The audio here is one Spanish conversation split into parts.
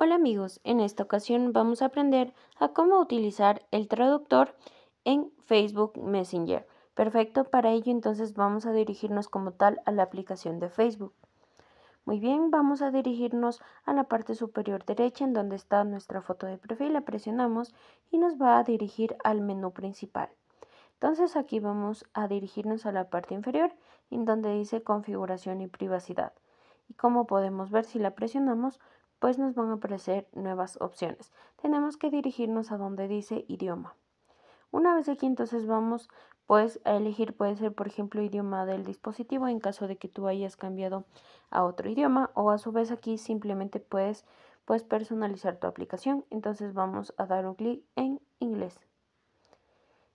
Hola amigos, en esta ocasión vamos a aprender a cómo utilizar el traductor en Facebook Messenger. Perfecto, para ello entonces vamos a dirigirnos como tal a la aplicación de Facebook. Muy bien, vamos a dirigirnos a la parte superior derecha en donde está nuestra foto de perfil, la presionamos y nos va a dirigir al menú principal. Entonces aquí vamos a dirigirnos a la parte inferior en donde dice configuración y privacidad. Y como podemos ver si la presionamos pues nos van a aparecer nuevas opciones. Tenemos que dirigirnos a donde dice idioma. Una vez aquí entonces vamos pues a elegir puede ser por ejemplo idioma del dispositivo en caso de que tú hayas cambiado a otro idioma o a su vez aquí simplemente puedes pues personalizar tu aplicación. Entonces vamos a dar un clic en inglés.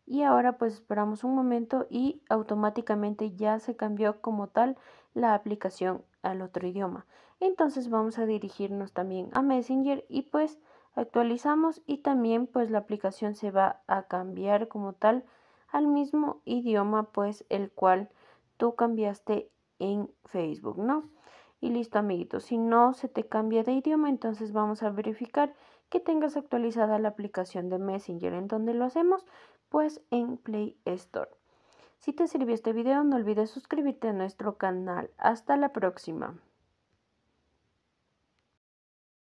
Y ahora pues esperamos un momento y automáticamente ya se cambió como tal la aplicación al otro idioma. Entonces vamos a dirigirnos también a Messenger y pues actualizamos y también pues la aplicación se va a cambiar como tal al mismo idioma pues el cual tú cambiaste en Facebook, ¿no? Y listo amiguitos, si no se te cambia de idioma entonces vamos a verificar que tengas actualizada la aplicación de Messenger. ¿En donde lo hacemos? Pues en Play Store. Si te sirvió este video no olvides suscribirte a nuestro canal. Hasta la próxima.